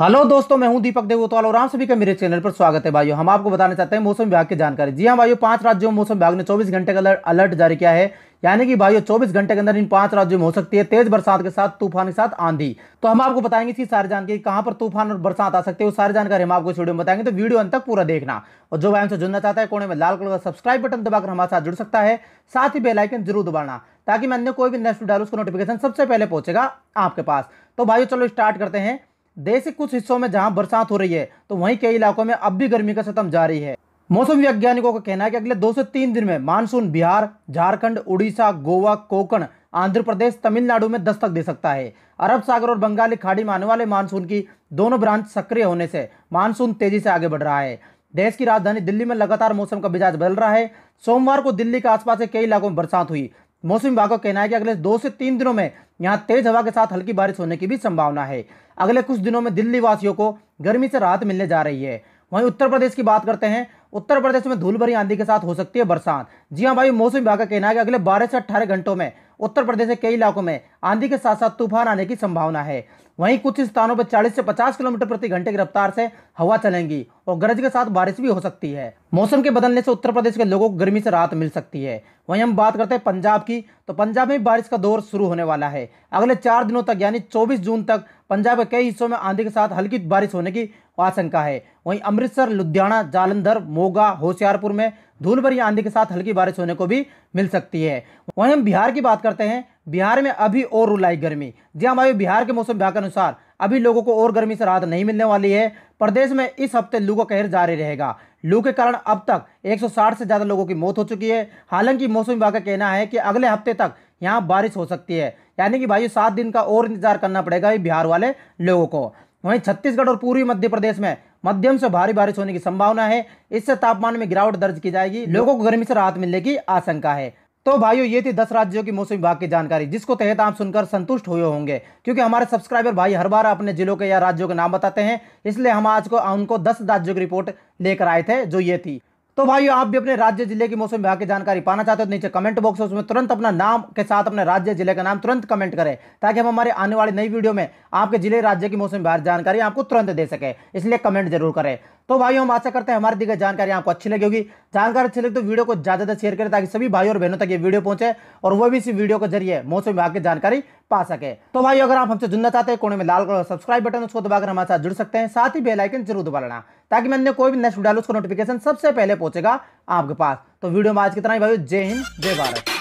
hello दोस्तों मैं हूं दीपक देव और आप सभी का मेरे चैनल पर स्वागत है भाइयों हम आपको बताना चाहते हैं मौसम विभाग की जानकारी जी हाँ भाइयों पांच राज्यों में मौसम विभाग ने 24 घंटे का अलर्ट जारी किया है यानी कि भाइयों 24 घंटे के अंदर इन पांच राज्यों में हो सकती है तेज बरसात के साथ तूफान के साथ आंधी तो हम आपको बताएंगे इसकी सारी जानकारी कहां पर तूफान और बरसात आ सकती है वो सारी जानकारी हम आपको इस वीडियो में बताएंगे तो वीडियो अंत तक पूरा देखना और जो भाई हमसे जुड़ना चाहता है कोने में लाल कलर का सब्सक्राइब बटन दबाकर हमारे साथ जुड़ सकता है साथ ही बेलाइकन जरूर दबाना ताकि मैंने कोई भी नेक्स्ट डालू उसका नोटिफिकेशन सबसे पहले पहुंचेगा आपके पास तो भाइयों चलो स्टार्ट करते हैं देश के कुछ हिस्सों में जहां बरसात हो रही है तो वहीं कई इलाकों में अब भी गर्मी का सतम जारी है मौसम वैज्ञानिकों का कहना है कि अगले दो से तीन दिन में मानसून बिहार झारखंड उड़ीसा गोवा कोकण आंध्र प्रदेश तमिलनाडु में दस्तक दे सकता है अरब सागर और बंगाली खाड़ी में आने वाले मानसून की दोनों ब्रांच सक्रिय होने से मानसून तेजी से आगे बढ़ रहा है देश की राजधानी दिल्ली में लगातार मौसम का मिजाज बदल रहा है सोमवार को दिल्ली के आसपास के कई इलाकों में बरसात हुई मौसम विभाग का कहना है कि अगले दो से तीन दिनों में यहाँ तेज हवा के साथ हल्की बारिश होने की भी संभावना है अगले कुछ दिनों में दिल्ली वासियों को गर्मी से राहत मिलने जा रही है वहीं उत्तर प्रदेश की बात करते हैं उत्तर प्रदेश में धूल भरी आंधी के साथ हो सकती है बरसात जी हाँ भाई मौसम विभाग का कहना है कि अगले बारह से अट्ठारह घंटों में उत्तर प्रदेश के कई इलाकों में आंधी के साथ साथ तूफान आने की संभावना है वहीं कुछ स्थानों पर 40 से 50 किलोमीटर प्रति घंटे की रफ्तार से हवा चलेंगी और गरज के साथ बारिश भी हो सकती है मौसम के बदलने से उत्तर प्रदेश के लोगों को गर्मी से राहत मिल सकती है वहीं हम बात करते हैं पंजाब की तो पंजाब में बारिश का दौर शुरू होने वाला है अगले चार दिनों तक यानी चौबीस जून तक पंजाब के कई हिस्सों में आंधी के साथ हल्की बारिश होने की आशंका है वहीं अमृतसर लुधियाना जालंधर मोगा होशियारपुर में धूल भरी आंधी के साथ हल्की बारिश होने को भी मिल सकती है वहीं हम बिहार की बात करते हैं बिहार में अभी और रुलाई गर्मी जी हमारे बिहार के मौसम विभाग के अनुसार अभी लोगों को और गर्मी से राहत नहीं मिलने वाली है प्रदेश में इस हफ्ते लू का कहर जारी रहेगा लू के कारण अब तक 160 से ज़्यादा लोगों की मौत हो चुकी है हालांकि मौसम विभाग का कहना है कि अगले हफ्ते तक यहाँ बारिश हो सकती है यानी कि भाई सात दिन का और इंतजार करना पड़ेगा बिहार वाले लोगों को वहीं छत्तीसगढ़ और पूर्वी मध्य प्रदेश में मध्यम से भारी बारिश होने की संभावना है इससे तापमान में गिरावट दर्ज की जाएगी लोगों को गर्मी से राहत मिलने की आशंका है तो भाइयों ये थी दस राज्यों की मौसम विभाग की जानकारी जिसको तहत आप सुनकर संतुष्ट हुए होंगे क्योंकि हमारे सब्सक्राइबर भाई हर बार अपने जिलों के या राज्यों के नाम बताते हैं इसलिए हम आज को उनको दस राज्यों की रिपोर्ट लेकर आए थे जो ये थी तो भाई आप भी अपने राज्य जिले के मौसम विभाग की जानकारी पाना चाहते हो तो नीचे कमेंट बॉक्स में तुरंत अपना नाम के साथ अपने राज्य जिले का नाम तुरंत कमेंट करें ताकि हम हमारे आने वाली नई वीडियो में आपके जिले राज्य की मौसम विभाग जानकारी आपको तुरंत दे सके इसलिए कमेंट जरूर करें तो भाई हम आशा करते हैं हमारी दी गई जानकारी आपको अच्छी लगी होगी जानकारी अच्छी लगी तो वीडियो को ज़्यादा से शेयर करें ताकि सभी भाई और बहनों तक ये वीडियो पहुंचे और वो भी इस वीडियो के जरिए मौसम विभाग की जानकारी पा सके तो भाई अगर आप हमसे जुड़ना चाहते हैं कोने में लाल कलर सब्सक्राइब बटन उसको दबाकर हमारे साथ जुड़ सकते हैं साथ ही बेलाइकन जरूर दबा लेना ताकि मैंने कोई भी नेक्स्ट डालू उसका नोटिफिकेशन सबसे पहले पहुंचेगा आपके पास तो वीडियो में आज कितना ही भाई जय हिंद जय भारत